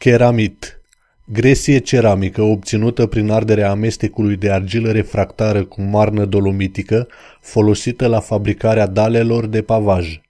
Keramit Gresie ceramică obținută prin arderea amestecului de argilă refractară cu marnă dolomitică, folosită la fabricarea dalelor de pavaj.